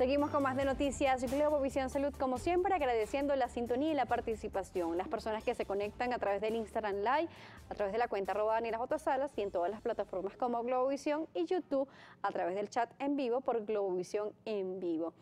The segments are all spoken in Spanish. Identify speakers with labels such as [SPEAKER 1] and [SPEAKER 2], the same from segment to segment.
[SPEAKER 1] Seguimos con más de noticias Globovisión Salud, como siempre agradeciendo la sintonía y la participación. Las personas que se conectan a través del Instagram Live, a través de la cuenta y las otras Salas y en todas las plataformas como Globovisión y YouTube a través del chat en vivo por Globovisión en vivo.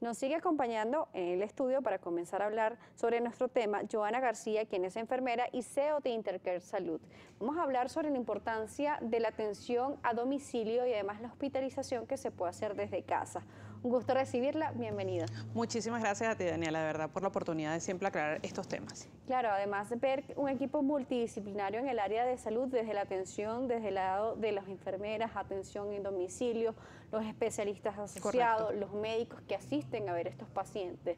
[SPEAKER 1] Nos sigue acompañando en el estudio para comenzar a hablar sobre nuestro tema Joana García, quien es enfermera y CEO de Intercare Salud. Vamos a hablar sobre la importancia de la atención a domicilio y además la hospitalización que se puede hacer desde casa. Un gusto recibirla, bienvenida.
[SPEAKER 2] Muchísimas gracias a ti, Daniela, de verdad, por la oportunidad de siempre aclarar estos temas.
[SPEAKER 1] Claro, además de ver un equipo multidisciplinario en el área de salud, desde la atención, desde el lado de las enfermeras, atención en domicilio, los especialistas asociados, los médicos que asisten a ver estos pacientes.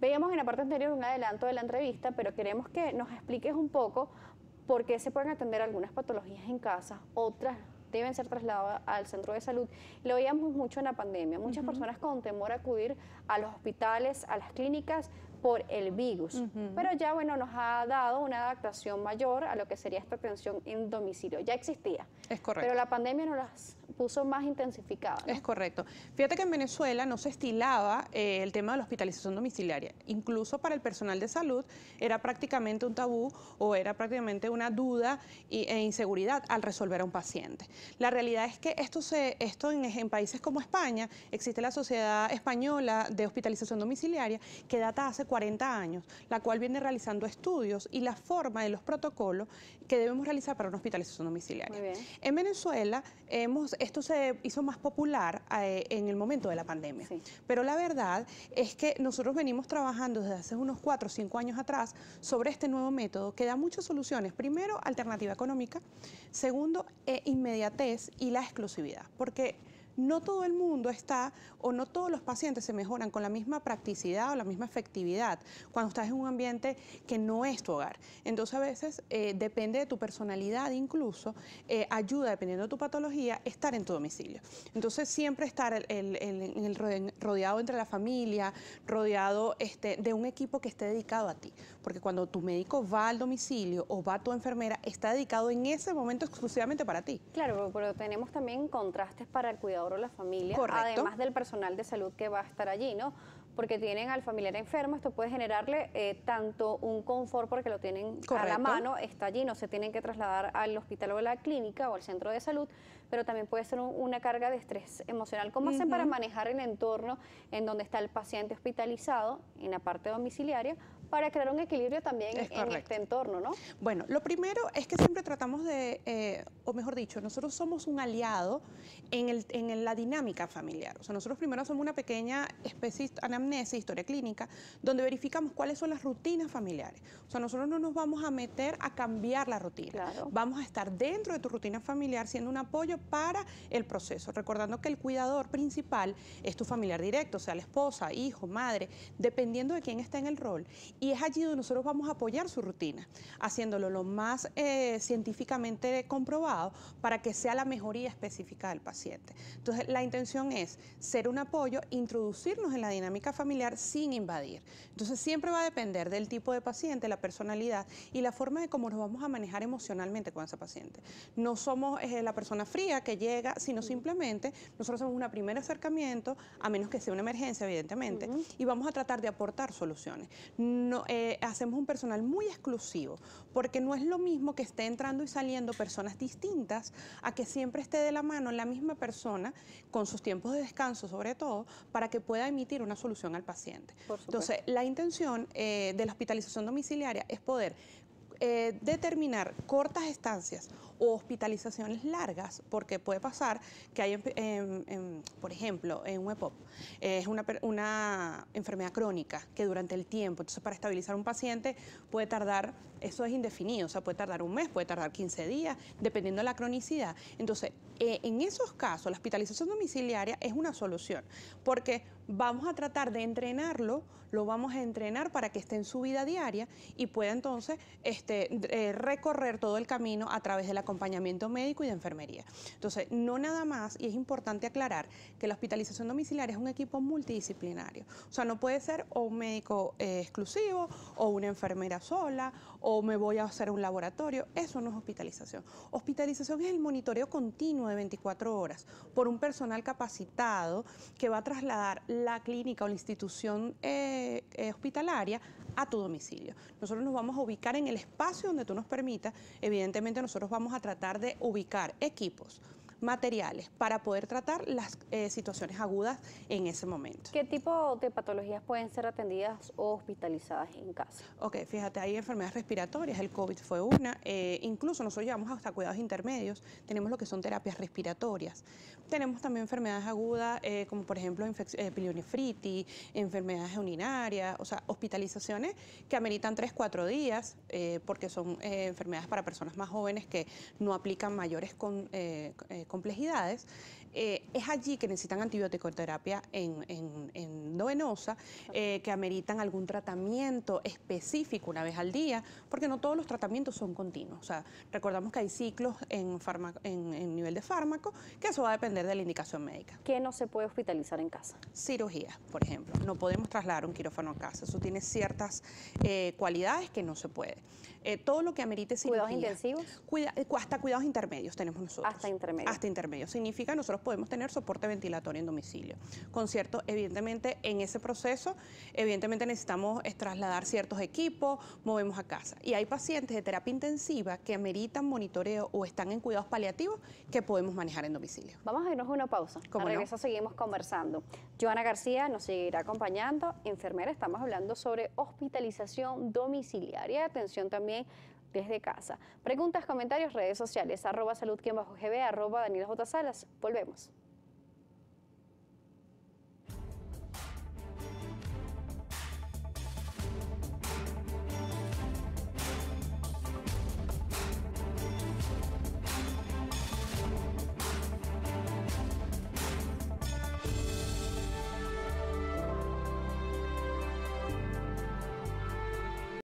[SPEAKER 1] Veíamos en la parte anterior un adelanto de la entrevista, pero queremos que nos expliques un poco por qué se pueden atender algunas patologías en casa, otras deben ser trasladados al centro de salud. Lo veíamos mucho en la pandemia, muchas personas con temor a acudir a los hospitales, a las clínicas por el virus. Pero ya, bueno, nos ha dado una adaptación mayor a lo que sería esta atención en domicilio. Ya existía. Es correcto. Pero la pandemia no las puso más intensificada. Es
[SPEAKER 2] correcto. Fíjate que en Venezuela no se estilaba eh, el tema de la hospitalización domiciliaria. Incluso para el personal de salud era prácticamente un tabú o era prácticamente una duda e inseguridad al resolver a un paciente. La realidad es que esto, se, esto en, en países como España existe la Sociedad Española de Hospitalización Domiciliaria que data hace 40 años, la cual viene realizando estudios y la forma de los protocolos que debemos realizar para una hospitalización domiciliaria. En Venezuela hemos esto se hizo más popular eh, en el momento de la pandemia. Pero la verdad es que nosotros venimos trabajando desde hace unos cuatro o cinco años atrás sobre este nuevo método que da muchas soluciones. Primero, alternativa económica. Segundo, eh, inmediatez y la exclusividad. Porque no todo el mundo está o no todos los pacientes se mejoran con la misma practicidad o la misma efectividad cuando estás en un ambiente que no es tu hogar. Entonces a veces eh, depende de tu personalidad incluso, eh, ayuda dependiendo de tu patología estar en tu domicilio. Entonces siempre estar el, rodeado entre la familia, rodeado este, de un equipo que esté dedicado a ti. Porque cuando tu médico va al domicilio o va a tu enfermera, está dedicado en ese momento exclusivamente para ti.
[SPEAKER 1] Claro, pero tenemos también contrastes para el cuidado o la familia, además del personal de salud que va a estar allí, ¿no? Porque tienen al familiar enfermo, esto puede generarle eh, tanto un confort porque lo tienen a la mano, está allí, no se tienen que trasladar al hospital o a la clínica o al centro de salud, pero también puede ser una carga de estrés emocional. ¿Cómo hacen para manejar el entorno en donde está el paciente hospitalizado, en la parte domiciliaria, para crear un equilibrio también en este entorno, ¿no? Bueno, lo primero es que siempre tratamos
[SPEAKER 2] de, eh, o mejor dicho, nosotros somos un aliado en, el, en, la dinámica familiar. O sea, nosotros primero somos una pequeña especie anamnesis, historia clínica, donde verificamos cuáles son las rutinas familiares. O sea, nosotros no nos vamos a meter a cambiar la rutina. Vamos a estar dentro de tu rutina familiar siendo un apoyo para el proceso. Recordando que el cuidador principal es tu familiar directo, sea, la esposa, hijo, madre, dependiendo de quién está en el rol. Y es allí donde nosotros vamos a apoyar su rutina, haciéndolo lo más eh, científicamente comprobado para que sea la mejoría específica del paciente. Entonces, la intención es ser un apoyo, introducirnos en la dinámica familiar sin invadir. Entonces, siempre va a depender del tipo de paciente, la personalidad y la forma de cómo nos vamos a manejar emocionalmente con ese paciente. No somos eh, la persona fría, que llega, sino mm. simplemente nosotros hacemos un primer acercamiento, a menos que sea una emergencia, evidentemente, y vamos a tratar de aportar soluciones. Eh, hacemos un personal muy exclusivo, porque no es lo mismo que esté entrando y saliendo personas distintas a que siempre esté de la mano la misma persona, con sus tiempos de descanso sobre todo, para que pueda emitir una solución al paciente. Entonces, la intención eh, de la hospitalización domiciliaria es poder eh, determinar cortas estancias o hospitalizaciones largas, porque puede pasar que hay, em, em, em, por ejemplo, en un WEPOP, eh, es una, enfermedad crónica que durante el tiempo, entonces para estabilizar un paciente puede tardar, eso es indefinido, o sea, puede tardar un mes, puede tardar 15 días, dependiendo de la cronicidad. Entonces, eh, en esos casos, la hospitalización domiciliaria es una solución, porque vamos a tratar de entrenarlo, lo vamos a entrenar para que esté en su vida diaria y pueda entonces este, eh, recorrer todo el camino a través de la acompañamiento médico y de enfermería. Entonces, no nada más, y es importante aclarar que la hospitalización domiciliaria es un equipo multidisciplinario. O sea, no puede ser un médico eh, exclusivo o una enfermera sola o me voy a hacer un laboratorio. Eso no es hospitalización. Hospitalización es el monitoreo continuo de 24 horas por un personal capacitado que va a trasladar la clínica o la institución eh, eh, hospitalaria a tu domicilio. Nosotros nos vamos a ubicar en el espacio donde tú nos permitas. Evidentemente nosotros vamos a a tratar de ubicar equipos materiales para poder tratar las eh, situaciones agudas en ese momento.
[SPEAKER 1] ¿Qué tipo de patologías pueden ser atendidas o hospitalizadas
[SPEAKER 2] en casa? Ok, fíjate, hay enfermedades respiratorias, el COVID fue una, eh, incluso nosotros llevamos hasta cuidados intermedios, tenemos lo que son terapias respiratorias. Tenemos también enfermedades agudas eh, como por ejemplo pilonefritis, enfermedades urinarias, o sea, hospitalizaciones que ameritan 3, 4 días porque son enfermedades para personas más jóvenes que no aplican mayores con, complejidades, eh, es allí que necesitan antibiótico terapia en, en, en venosa, eh, que ameritan algún tratamiento específico una vez al día, porque no todos los tratamientos son continuos. O sea, recordamos que hay ciclos en, nivel de fármaco, que eso va a depender de la indicación médica. ¿Qué no se puede hospitalizar en casa? Cirugía, por ejemplo. No podemos trasladar un quirófano a casa. Eso tiene ciertas eh, cualidades que no se puede. Eh, todo lo que amerite ¿Cuidados intensivos? hasta cuidados intermedios tenemos nosotros. Hasta intermedios. Hasta intermedios. Significa que nosotros podemos tener soporte ventilatorio en domicilio, con cierto, evidentemente, en ese proceso, evidentemente necesitamos trasladar ciertos equipos, movemos a casa. Y hay pacientes de terapia intensiva que ameritan monitoreo o están en cuidados paliativos que podemos manejar en domicilio.
[SPEAKER 1] Vamos a irnos una pausa. Al regreso seguimos conversando. Joana García nos seguirá acompañando, enfermera. Estamos hablando sobre hospitalización domiciliaria, atención también desde casa. Preguntas, comentarios, redes sociales, arroba salud, quien arroba Daniel J. Salas. Volvemos.